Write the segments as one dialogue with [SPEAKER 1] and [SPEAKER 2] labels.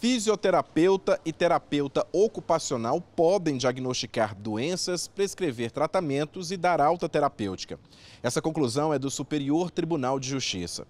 [SPEAKER 1] Fisioterapeuta e terapeuta ocupacional podem diagnosticar doenças, prescrever tratamentos e dar alta terapêutica. Essa conclusão é do Superior Tribunal de Justiça.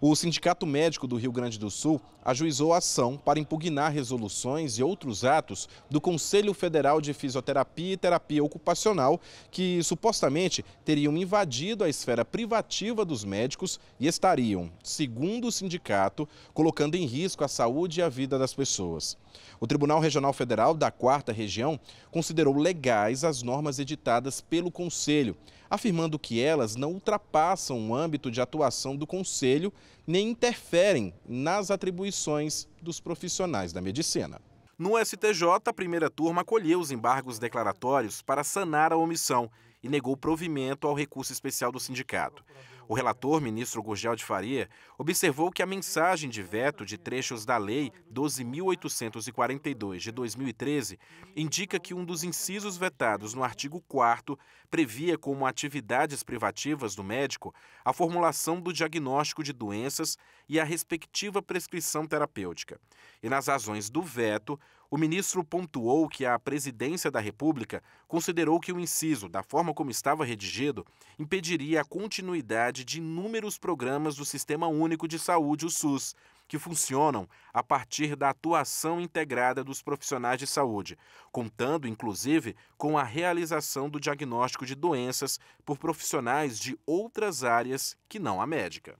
[SPEAKER 1] O Sindicato Médico do Rio Grande do Sul ajuizou a ação para impugnar resoluções e outros atos do Conselho Federal de Fisioterapia e Terapia Ocupacional que supostamente teriam invadido a esfera privativa dos médicos e estariam, segundo o sindicato, colocando em risco a saúde e a vida das pessoas. O Tribunal Regional Federal da Quarta Região considerou legais as normas editadas pelo Conselho, afirmando que elas não ultrapassam o âmbito de atuação do Conselho nem interferem nas atribuições dos profissionais da medicina. No STJ, a primeira turma acolheu os embargos declaratórios para sanar a omissão e negou provimento ao recurso especial do sindicato. O relator, ministro Gurgel de Faria, observou que a mensagem de veto de trechos da Lei 12.842 de 2013 indica que um dos incisos vetados no artigo 4 previa como atividades privativas do médico a formulação do diagnóstico de doenças e a respectiva prescrição terapêutica. E nas razões do veto, o ministro pontuou que a presidência da República considerou que o inciso, da forma como estava redigido, impediria a continuidade de inúmeros programas do Sistema Único de Saúde, o SUS, que funcionam a partir da atuação integrada dos profissionais de saúde, contando inclusive com a realização do diagnóstico de doenças por profissionais de outras áreas que não a médica.